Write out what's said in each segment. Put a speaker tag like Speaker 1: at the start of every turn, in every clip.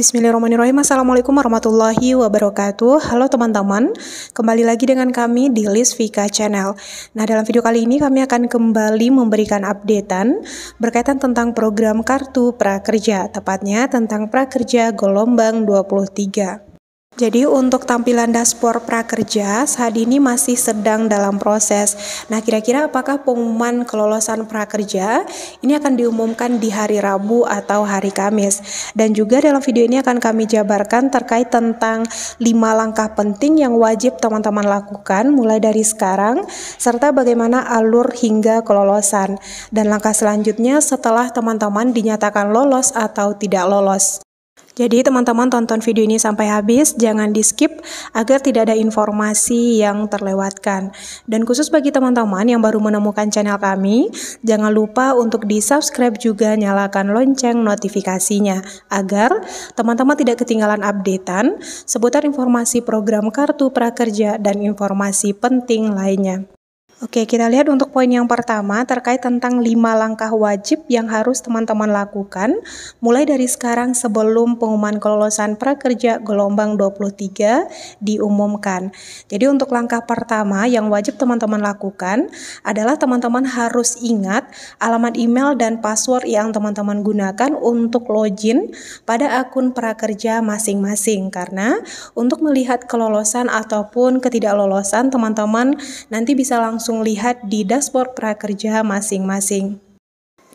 Speaker 1: Bismillahirrahmanirrahim. Assalamualaikum warahmatullahi wabarakatuh. Halo teman-teman, kembali lagi dengan kami di List Vika Channel. Nah, dalam video kali ini kami akan kembali memberikan updatean berkaitan tentang program Kartu Prakerja, tepatnya tentang Prakerja Gelombang 23. Jadi untuk tampilan dashboard prakerja saat ini masih sedang dalam proses. Nah, kira-kira apakah pengumuman kelolosan prakerja ini akan diumumkan di hari Rabu atau hari Kamis? Dan juga dalam video ini akan kami jabarkan terkait tentang 5 langkah penting yang wajib teman-teman lakukan mulai dari sekarang serta bagaimana alur hingga kelolosan dan langkah selanjutnya setelah teman-teman dinyatakan lolos atau tidak lolos. Jadi teman-teman tonton video ini sampai habis, jangan di skip agar tidak ada informasi yang terlewatkan. Dan khusus bagi teman-teman yang baru menemukan channel kami, jangan lupa untuk di subscribe juga nyalakan lonceng notifikasinya agar teman-teman tidak ketinggalan updatean seputar informasi program Kartu Prakerja dan informasi penting lainnya. Oke, kita lihat untuk poin yang pertama terkait tentang lima langkah wajib yang harus teman-teman lakukan mulai dari sekarang sebelum pengumuman kelulusan prakerja gelombang 23 diumumkan. Jadi untuk langkah pertama yang wajib teman-teman lakukan adalah teman-teman harus ingat alamat email dan password yang teman-teman gunakan untuk login pada akun prakerja masing-masing karena untuk melihat kelolosan ataupun ketidaklolosan teman-teman nanti bisa langsung langsung lihat di dashboard prakerja masing-masing.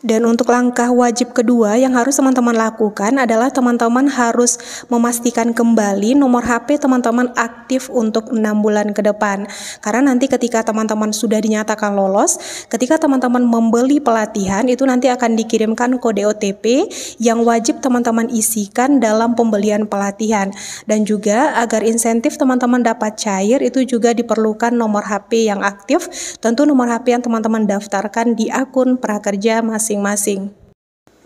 Speaker 1: Dan untuk langkah wajib kedua yang harus teman-teman lakukan adalah teman-teman harus memastikan kembali nomor HP teman-teman aktif untuk 6 bulan ke depan. Karena nanti ketika teman-teman sudah dinyatakan lolos, ketika teman-teman membeli pelatihan itu nanti akan dikirimkan kode OTP yang wajib teman-teman isikan dalam pembelian pelatihan. Dan juga agar insentif teman-teman dapat cair itu juga diperlukan nomor HP yang aktif, tentu nomor HP yang teman-teman daftarkan di akun prakerja masih masing-masing.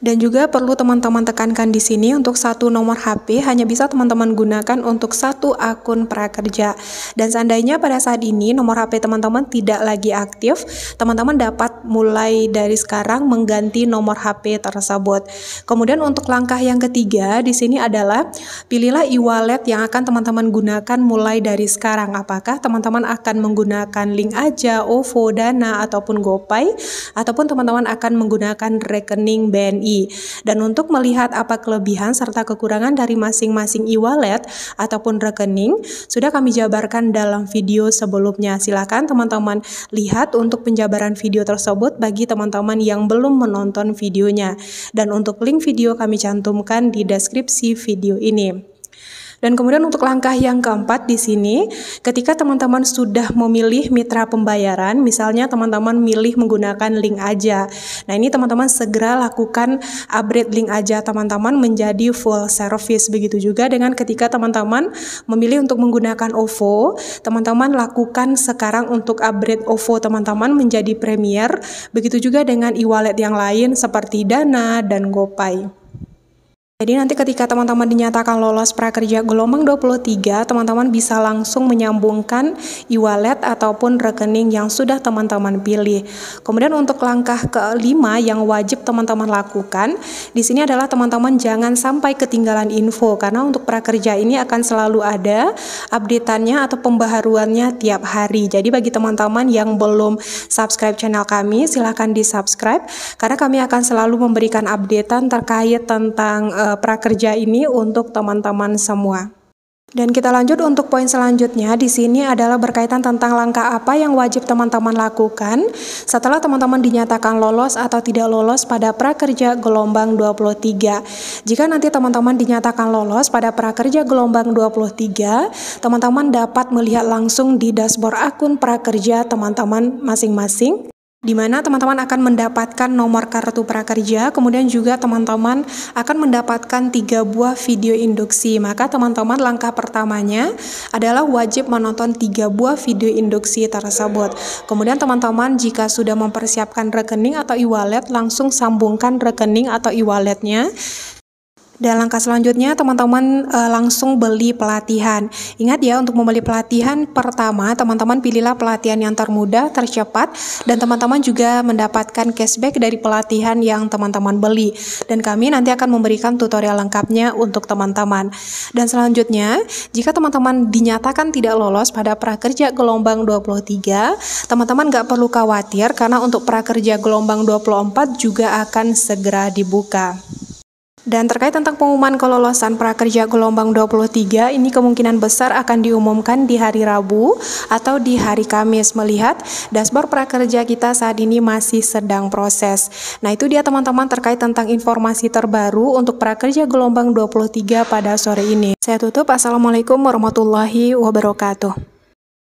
Speaker 1: Dan juga perlu teman-teman tekankan di sini untuk satu nomor HP hanya bisa teman-teman gunakan untuk satu akun prakerja. Dan seandainya pada saat ini nomor HP teman-teman tidak lagi aktif, teman-teman dapat mulai dari sekarang mengganti nomor HP tersebut. Kemudian untuk langkah yang ketiga di sini adalah pilihlah e-wallet yang akan teman-teman gunakan mulai dari sekarang. Apakah teman-teman akan menggunakan link aja, OVO, Dana ataupun GoPay ataupun teman-teman akan menggunakan rekening BNI dan untuk melihat apa kelebihan serta kekurangan dari masing-masing e-wallet ataupun rekening, sudah kami jabarkan dalam video sebelumnya. Silakan teman-teman lihat untuk penjabaran video tersebut bagi teman-teman yang belum menonton videonya. Dan untuk link video kami cantumkan di deskripsi video ini. Dan kemudian untuk langkah yang keempat di sini, ketika teman-teman sudah memilih mitra pembayaran, misalnya teman-teman milih menggunakan link aja. Nah, ini teman-teman segera lakukan upgrade link aja teman-teman menjadi full service. Begitu juga dengan ketika teman-teman memilih untuk menggunakan OVO, teman-teman lakukan sekarang untuk upgrade OVO teman-teman menjadi premier. Begitu juga dengan e-wallet yang lain seperti Dana dan GoPay. Jadi nanti ketika teman-teman dinyatakan lolos prakerja gelombang 23, teman-teman bisa langsung menyambungkan e-wallet ataupun rekening yang sudah teman-teman pilih. Kemudian untuk langkah kelima yang wajib teman-teman lakukan, di sini adalah teman-teman jangan sampai ketinggalan info karena untuk prakerja ini akan selalu ada updateannya atau pembaharuannya tiap hari. Jadi bagi teman-teman yang belum subscribe channel kami, silahkan di subscribe karena kami akan selalu memberikan updatean terkait tentang uh, uh, prakerja ini untuk teman-teman semua. Dan kita lanjut untuk poin selanjutnya di sini adalah berkaitan tentang langkah apa yang wajib teman-teman lakukan setelah teman-teman dinyatakan lolos atau tidak lolos pada prakerja gelombang 23. Jika nanti teman-teman dinyatakan lolos pada prakerja gelombang 23, teman-teman dapat melihat langsung di dashboard akun prakerja teman-teman masing-masing di mana teman-teman akan mendapatkan nomor kartu prakerja, kemudian juga teman-teman akan mendapatkan tiga buah video induksi. Maka teman-teman langkah pertamanya adalah wajib menonton tiga buah video induksi tersebut. Kemudian teman-teman jika sudah mempersiapkan rekening atau e-wallet, langsung sambungkan rekening atau e-walletnya dan langkah selanjutnya teman-teman e, langsung beli pelatihan. Ingat ya untuk membeli pelatihan pertama teman-teman pilihlah pelatihan yang termudah, tercepat dan teman-teman juga mendapatkan cashback dari pelatihan yang teman-teman beli. Dan kami nanti akan memberikan tutorial lengkapnya untuk teman-teman. Dan selanjutnya, jika teman-teman dinyatakan tidak lolos pada prakerja gelombang 23, teman-teman nggak perlu khawatir karena untuk prakerja gelombang 24 juga akan segera dibuka. Dan terkait tentang pengumuman kelolosan prakerja gelombang 23 ini kemungkinan besar akan diumumkan di hari Rabu atau di hari Kamis melihat dashboard prakerja kita saat ini masih sedang proses. Nah, itu dia teman-teman terkait tentang informasi terbaru untuk prakerja gelombang 23 pada sore ini. Saya tutup. Assalamualaikum warahmatullahi wabarakatuh.